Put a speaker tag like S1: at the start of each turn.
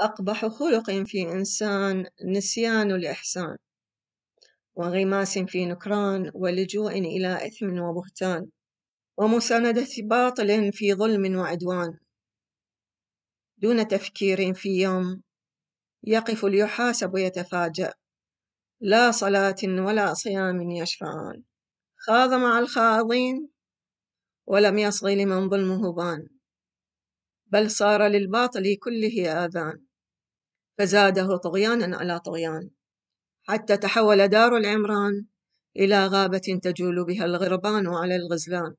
S1: أقبح خلق في إنسان نسيان الإحسان وانغماس في نكران ولجوء إلى إثم وبهتان ومساندة باطل في ظلم وعدوان دون تفكير في يوم يقف ليحاسب يتفاجأ لا صلاة ولا صيام يشفعان خاض مع الخاضين ولم يصغ لمن ظلمه بان بل صار للباطل كله آذان فزاده طغيانا على طغيان حتى تحول دار العمران إلى غابة تجول بها الغربان على الغزلان